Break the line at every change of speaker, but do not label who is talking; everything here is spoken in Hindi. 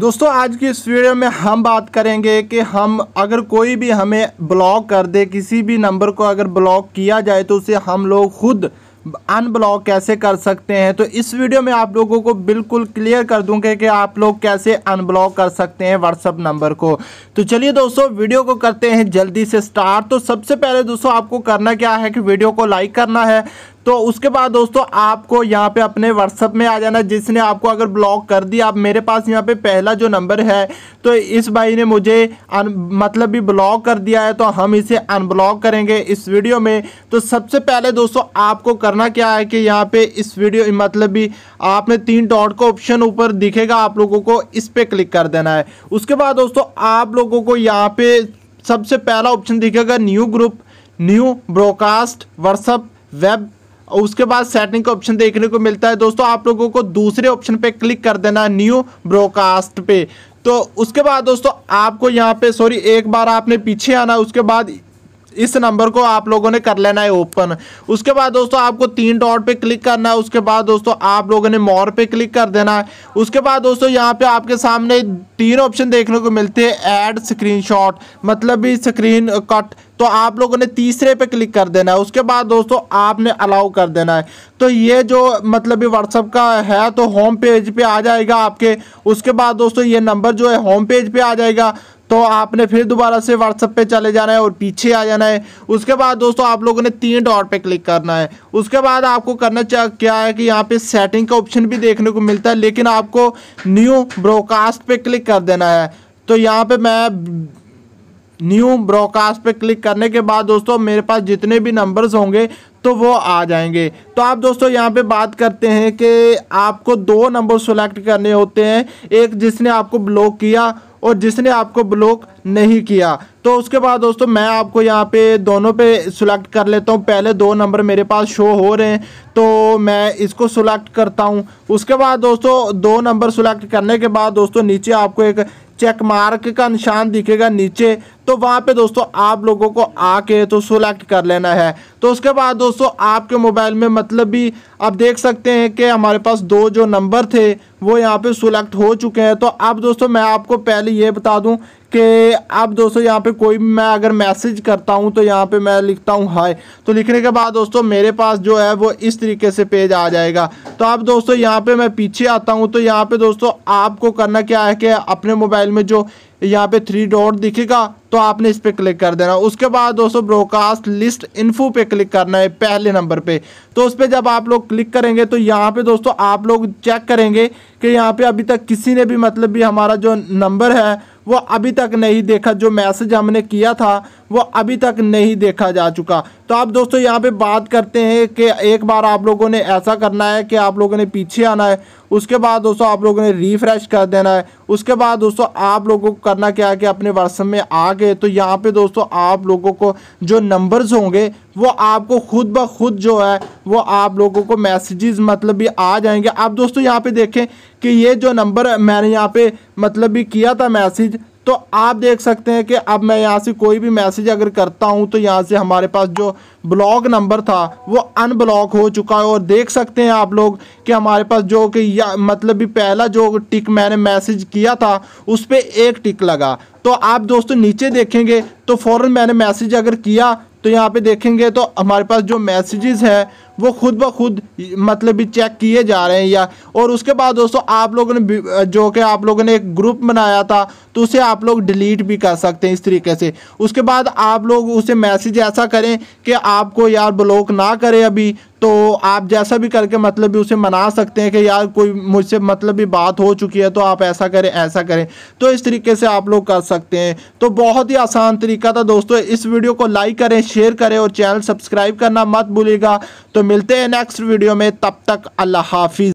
दोस्तों आज की इस वीडियो में हम बात करेंगे कि हम अगर कोई भी हमें ब्लॉक कर दे किसी भी नंबर को अगर ब्लॉक किया जाए तो उसे हम लोग खुद अनब्लॉक कैसे कर सकते हैं तो इस वीडियो में आप लोगों को बिल्कुल क्लियर कर दूंगा कि आप लोग कैसे अनब्लॉक कर सकते हैं व्हाट्सअप नंबर को तो चलिए दोस्तों वीडियो को करते हैं जल्दी से स्टार्ट तो सबसे पहले दोस्तों आपको करना क्या है कि वीडियो को लाइक करना है तो उसके बाद दोस्तों आपको यहाँ पे अपने व्हाट्सअप में आ जाना जिसने आपको अगर ब्लॉक कर दिया आप मेरे पास यहाँ पे पहला जो नंबर है तो इस भाई ने मुझे अन मतलब भी ब्लॉक कर दिया है तो हम इसे अनब्लॉक करेंगे इस वीडियो में तो सबसे पहले दोस्तों आपको करना क्या है कि यहाँ पे इस वीडियो मतलब भी आपने तीन डॉट का ऑप्शन ऊपर दिखेगा आप लोगों को इस पर क्लिक कर देना है उसके बाद दोस्तों आप लोगों को यहाँ पे सबसे पहला ऑप्शन दिखेगा new group new broadcast WhatsApp web और उसके बाद सेटिंग का ऑप्शन देखने को मिलता है दोस्तों आप लोगों को दूसरे ऑप्शन पे क्लिक कर देना न्यू ब्रोकास्ट पे तो उसके बाद दोस्तों आपको यहाँ पे सॉरी एक बार आपने पीछे आना उसके बाद इस नंबर को आप लोगों ने कर लेना है ओपन उसके बाद दोस्तों आपको तीन डॉट पे क्लिक करना है उसके बाद दोस्तों आप लोगों ने मोर पे क्लिक कर देना है उसके बाद दोस्तों यहाँ पे आपके सामने तीन ऑप्शन देखने को मिलते हैं ऐड स्क्रीनशॉट मतलब भी स्क्रीन कट तो आप लोगों ने तीसरे पे क्लिक कर देना है उसके बाद दोस्तों आपने अलाउ कर देना है तो ये जो मतलब ये व्हाट्सअप का है तो होम पेज पे आ जाएगा आपके उसके बाद दोस्तों ये नंबर जो है होम पेज पे आ जाएगा तो आपने फिर दोबारा से व्हाट्सअप पे चले जाना है और पीछे आ जाना है उसके बाद दोस्तों आप लोगों ने तीन डॉट पे क्लिक करना है उसके बाद आपको करना चाह क्या है कि यहाँ पे सेटिंग का ऑप्शन भी देखने को मिलता है लेकिन आपको न्यू ब्रोकास्ट पे क्लिक कर देना है तो यहाँ पे मैं न्यू ब्रॉडकास्ट पे क्लिक करने के बाद दोस्तों मेरे पास जितने भी नंबर्स होंगे तो वो आ जाएंगे तो आप दोस्तों यहाँ पे बात करते हैं कि आपको दो नंबर सेलेक्ट करने होते हैं एक जिसने आपको ब्लॉक किया और जिसने आपको ब्लॉक नहीं किया तो उसके बाद दोस्तों मैं आपको यहाँ पे दोनों पे सेलेक्ट कर लेता हूँ पहले दो नंबर मेरे पास शो हो रहे हैं तो मैं इसको सेलेक्ट करता हूँ उसके बाद दोस्तों दो नंबर सेलेक्ट करने के बाद दोस्तों नीचे आपको एक चेक मार्क का निशान दिखेगा नीचे तो वहाँ पे दोस्तों आप लोगों को आके तो सेलेक्ट कर लेना है तो उसके बाद दोस्तों आपके मोबाइल में मतलब भी आप देख सकते हैं कि हमारे पास दो जो नंबर थे वो यहाँ पे सेलेक्ट हो चुके हैं तो अब दोस्तों मैं आपको पहले ये बता दूँ कि अब दोस्तों यहाँ पे कोई भी मैं अगर मैसेज करता हूँ तो यहाँ पे मैं लिखता हूँ हाय तो लिखने के बाद दोस्तों मेरे पास जो है वो इस तरीके से पेज आ जाएगा तो अब दोस्तों यहाँ पे मैं पीछे आता हूँ तो यहाँ पे दोस्तों आपको करना क्या है कि अपने मोबाइल में जो यहाँ पे थ्री डॉट दिखेगा तो आपने इस पर क्लिक कर देना उसके बाद दोस्तों ब्रोकास्ट लिस्ट इन्फो पे क्लिक करना है पहले नंबर पे तो उस पर जब आप लोग क्लिक करेंगे तो यहाँ पे दोस्तों आप लोग चेक करेंगे कि यहाँ पे अभी तक किसी ने भी मतलब भी हमारा जो नंबर है वो अभी तक नहीं देखा जो मैसेज हमने किया था वो अभी तक नहीं देखा जा चुका तो आप दोस्तों यहाँ पे बात करते हैं कि एक बार आप लोगों ने ऐसा करना है कि आप लोगों ने पीछे आना है उसके बाद दोस्तों आप लोगों ने रिफ्रेश कर देना है उसके बाद दोस्तों आप लोगों को करना क्या है कि अपने व्हाट्सअप में आ गए तो यहाँ पे दोस्तों आप लोगों को जो नंबर्स होंगे वो आपको खुद ब खुद जो है वो आप लोगों को मैसेजेस मतलब भी आ जाएंगे आप दोस्तों यहाँ पे देखें कि ये जो नंबर मैंने यहाँ पे मतलब भी किया था मैसेज तो आप देख सकते हैं कि अब मैं यहाँ से कोई भी मैसेज अगर करता हूँ तो यहाँ से हमारे पास जो ब्लॉक नंबर था वो अनब्लॉक हो चुका है और देख सकते हैं आप लोग कि हमारे पास जो कि या मतलब भी पहला जो टिक मैंने मैसेज किया था उस पर एक टिक लगा तो आप दोस्तों नीचे देखेंगे तो फ़ौर मैंने मैसेज अगर किया तो यहाँ पे देखेंगे तो हमारे पास जो मैसेजेस हैं वो खुद ब खुद मतलब भी चेक किए जा रहे हैं या और उसके बाद दोस्तों आप लोगों ने जो कि आप लोगों ने एक ग्रुप बनाया था तो उसे आप लोग डिलीट भी कर सकते हैं इस तरीके से उसके बाद आप लोग उसे मैसेज ऐसा करें कि आपको यार ब्लॉक ना करें अभी तो आप जैसा भी करके मतलब भी उसे मना सकते हैं कि यार कोई मुझसे मतलब भी बात हो चुकी है तो आप ऐसा करें ऐसा करें तो इस तरीके से आप लोग कर सकते हैं तो बहुत ही आसान तरीका था दोस्तों इस वीडियो को लाइक करें शेयर करें और चैनल सब्सक्राइब करना मत भूलेगा तो मिलते हैं नेक्स्ट वीडियो में तब तक अल्लाह हाफिज